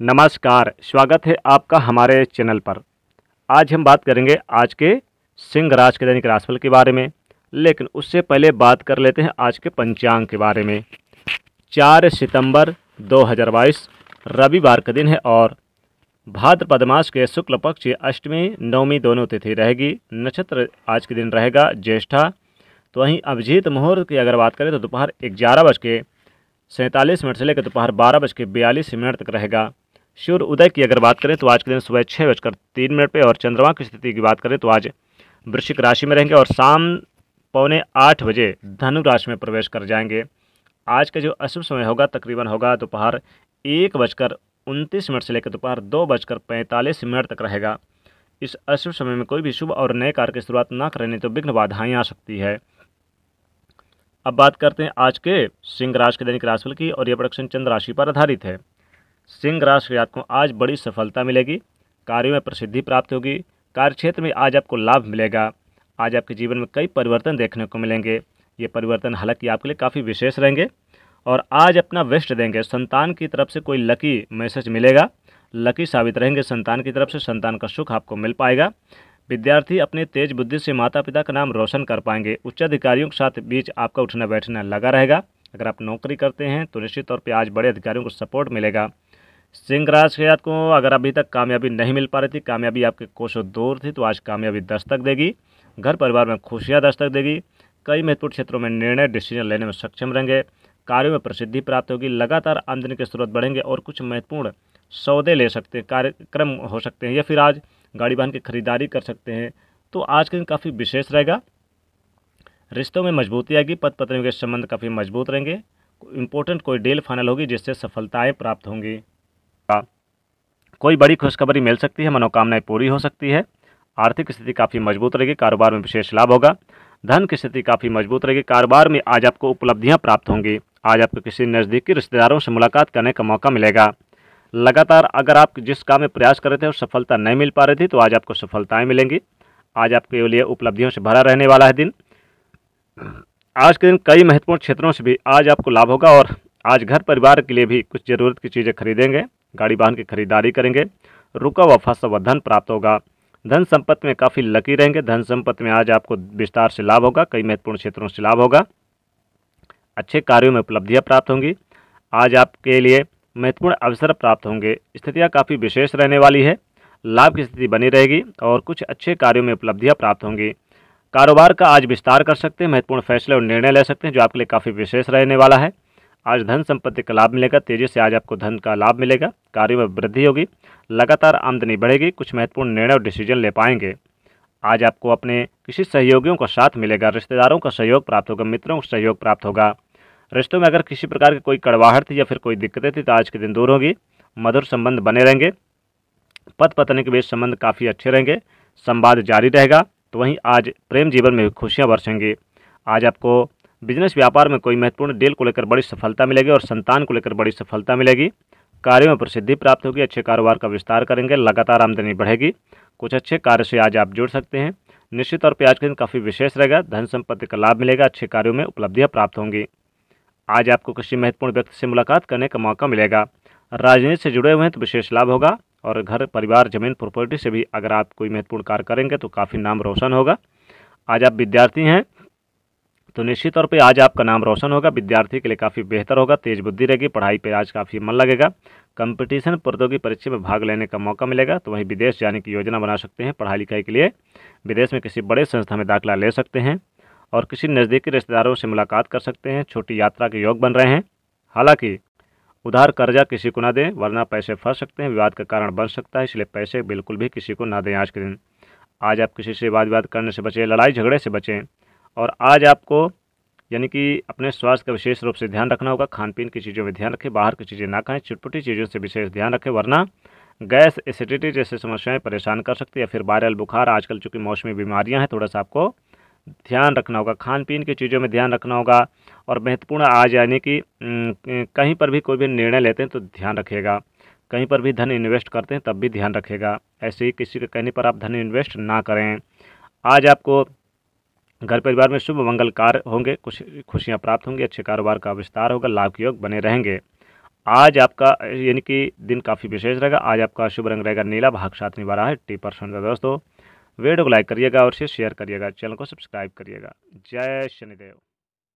नमस्कार स्वागत है आपका हमारे चैनल पर आज हम बात करेंगे आज के सिंह राज के दैनिक राशिफल के बारे में लेकिन उससे पहले बात कर लेते हैं आज के पंचांग के बारे में चार सितंबर 2022 रविवार का दिन है और भाद्रपद मास के शुक्ल पक्ष अष्टमी नवमी दोनों तिथि रहेगी नक्षत्र आज के दिन रहेगा ज्येष्ठा तो वहीं अभिजीत मुहूर्त की अगर बात करें तो दोपहर ग्यारह बज के सैंतालीस मिनट से लेकर दोपहर बारह बज के बयालीस मिनट तक रहेगा सूर्य उदय की अगर बात करें तो आज के दिन सुबह छः बजकर तीन मिनट पर और चंद्रमा की स्थिति की बात करें तो आज वृश्चिक राशि में रहेंगे और शाम पौने आठ बजे धनु राशि में प्रवेश कर जाएंगे आज का जो अशुभ समय होगा तकरीबन होगा दोपहर एक बजकर उनतीस मिनट से लेकर दोपहर दो बजकर पैंतालीस मिनट तक रहेगा इस अशुभ समय में कोई भी शुभ और नए कार्य की शुरुआत ना करें तो विघ्न बाधाएँ आ सकती है अब बात करते हैं आज के सिंह राशि के दैनिक राशिफल की और यह प्रोडक्शन चंद्र राशि पर आधारित है सिंह राशि आपको आज बड़ी सफलता मिलेगी कार्यों में प्रसिद्धि प्राप्त होगी कार्यक्षेत्र में आज आपको लाभ मिलेगा आज आपके जीवन में कई परिवर्तन देखने को मिलेंगे ये परिवर्तन हालांकि आपके लिए काफ़ी विशेष रहेंगे और आज अपना वेस्ट देंगे संतान की तरफ से कोई लकी मैसेज मिलेगा लकी साबित रहेंगे संतान की तरफ से संतान का सुख आपको मिल पाएगा विद्यार्थी अपने तेज बुद्धि से माता पिता का नाम रोशन कर पाएंगे उच्च अधिकारियों के साथ बीच आपका उठना बैठना लगा रहेगा अगर आप नौकरी करते हैं तो निश्चित तौर पर आज बड़े अधिकारियों को सपोर्ट मिलेगा सिंह राज के को अगर अभी तक कामयाबी नहीं मिल पा रही थी कामयाबी आपके कोशों दूर थी तो आज कामयाबी दस्तक देगी घर परिवार में खुशियाँ दस्तक देगी कई महत्वपूर्ण क्षेत्रों में निर्णय डिसीजन लेने में सक्षम रहेंगे कार्यों में प्रसिद्धि प्राप्त होगी लगातार आमदनी के स्रोत बढ़ेंगे और कुछ महत्वपूर्ण सौदे ले सकते हैं कार्यक्रम हो सकते हैं या फिर आज गाड़ी वाहन की खरीदारी कर सकते हैं तो आज का दिन काफ़ी विशेष रहेगा रिश्तों में मजबूती आएगी पद पत्नियों के संबंध काफ़ी मजबूत रहेंगे इंपॉर्टेंट कोई डील फाइनल होगी जिससे सफलताएं प्राप्त होंगी का हाँ। कोई बड़ी खुशखबरी मिल सकती है मनोकामनाएं पूरी हो सकती है आर्थिक स्थिति काफ़ी मजबूत रहेगी कारोबार में विशेष लाभ होगा धन की स्थिति काफ़ी मजबूत रहेगी कारोबार में आज आपको उपलब्धियां प्राप्त होंगी आज आपको किसी नज़दीकी रिश्तेदारों से मुलाकात करने का मौका मिलेगा लगातार अगर आप जिस काम में प्रयास कर रहे थे और सफलता नहीं मिल पा रही थी तो आज आपको सफलताएं मिलेंगी आज आपके लिए उपलब्धियों से भरा रहने वाला है दिन आज के दिन कई महत्वपूर्ण क्षेत्रों से भी आज आपको लाभ होगा और आज घर परिवार के लिए भी कुछ ज़रूरत की चीज़ें खरीदेंगे गाड़ी वाहन की खरीदारी करेंगे रुका हुआ फंसा हुआ धन प्राप्त होगा धन संपत्ति में काफ़ी लकी रहेंगे धन संपत्ति में आज आपको विस्तार से लाभ होगा कई महत्वपूर्ण क्षेत्रों से लाभ होगा अच्छे कार्यों में उपलब्धियाँ प्राप्त होंगी आज आपके लिए महत्वपूर्ण अवसर प्राप्त होंगे स्थितियाँ काफ़ी विशेष रहने वाली है लाभ की स्थिति बनी रहेगी और कुछ अच्छे कार्यों में उपलब्धियाँ प्राप्त होंगी कारोबार का आज विस्तार कर सकते हैं महत्वपूर्ण फैसले और निर्णय ले सकते हैं जो आपके लिए काफ़ी विशेष रहने वाला है आज धन संपत्ति का लाभ मिलेगा तेजी से आज आपको धन का लाभ मिलेगा कार्यों में वृद्धि होगी लगातार आमदनी बढ़ेगी कुछ महत्वपूर्ण निर्णय और डिसीजन ले पाएंगे आज आपको अपने किसी सहयोगियों का साथ मिलेगा रिश्तेदारों का सहयोग प्राप्त होगा मित्रों का सहयोग प्राप्त होगा रिश्तों में अगर किसी प्रकार की कोई कड़वाहट थी या फिर कोई दिक्कतें थी तो आज के दिन दूर होगी मधुर संबंध बने रहेंगे पत पत्नी के बीच संबंध काफ़ी अच्छे रहेंगे संवाद जारी रहेगा तो वहीं आज प्रेम जीवन में खुशियाँ बरसेंगी आज आपको बिजनेस व्यापार में कोई महत्वपूर्ण डील को लेकर बड़ी सफलता मिलेगी और संतान को लेकर बड़ी सफलता मिलेगी कार्यों में प्रसिद्धि प्राप्त होगी अच्छे कारोबार का विस्तार करेंगे लगातार आमदनी बढ़ेगी कुछ अच्छे कार्य से आज आप जुड़ सकते हैं निश्चित तौर पर आज के दिन काफ़ी विशेष रहेगा धन संपत्ति का लाभ मिलेगा अच्छे कार्यों में उपलब्धियाँ प्राप्त होंगी आज आपको किसी महत्वपूर्ण व्यक्ति से मुलाकात करने का मौका मिलेगा राजनीति से जुड़े हुए हैं तो विशेष लाभ होगा और घर परिवार जमीन प्रॉपर्टी से भी अगर आप कोई महत्वपूर्ण कार्य करेंगे तो काफ़ी नाम रोशन होगा आज आप विद्यार्थी हैं तो निश्चित तौर पे आज आपका नाम रोशन होगा विद्यार्थी के लिए काफ़ी बेहतर होगा तेज बुद्धि रहेगी पढ़ाई पे आज काफ़ी मन लगेगा कंपटीशन प्रतियोगी परीक्षा में भाग लेने का मौका मिलेगा तो वहीं विदेश जाने की योजना बना सकते हैं पढ़ाई लिखाई के लिए विदेश में किसी बड़े संस्था में दाखिला ले सकते हैं और किसी नज़दीकी रिश्तेदारों से मुलाकात कर सकते हैं छोटी यात्रा के योग बन रहे हैं हालाँकि उधार कर्जा किसी को ना दें वरना पैसे फंस सकते हैं विवाद का कारण बन सकता है इसलिए पैसे बिल्कुल भी किसी को ना दें आज के दिन आज आप किसी से वाद विवाद करने से बचें लड़ाई झगड़े से बचें और आज आपको यानी कि अपने स्वास्थ्य का विशेष रूप से ध्यान रखना होगा खान पीन की चीज़ों में ध्यान रखें बाहर की चीज़ें ना खाएं चुटपुटी चीज़ों से विशेष ध्यान रखें वरना गैस एसिडिटी जैसी समस्याएं परेशान कर सकती है फिर वायरल बुखार आजकल चूँकि मौसमी बीमारियाँ हैं थोड़ा सा आपको ध्यान रखना होगा खान पीन की चीज़ों में ध्यान रखना होगा और महत्वपूर्ण आज यानी कि कहीं पर भी कोई भी निर्णय लेते हैं तो ध्यान रखेगा कहीं पर भी धन इन्वेस्ट करते हैं तब भी ध्यान रखेगा ऐसे ही किसी के कहने पर आप धन इन्वेस्ट ना करें आज आपको घर परिवार में शुभ मंगल कार्य होंगे कुछ खुशियाँ प्राप्त होंगी अच्छे कारोबार का विस्तार होगा लाभ के योग बने रहेंगे आज आपका यानी कि दिन काफ़ी विशेष रहेगा आज आपका शुभ रंग रहेगा नीला भाग साथ निभा रहा है टी परसेंट का दोस्तों वीडियो को लाइक करिएगा और शेयर करिएगा चैनल को सब्सक्राइब करिएगा जय शनिदेव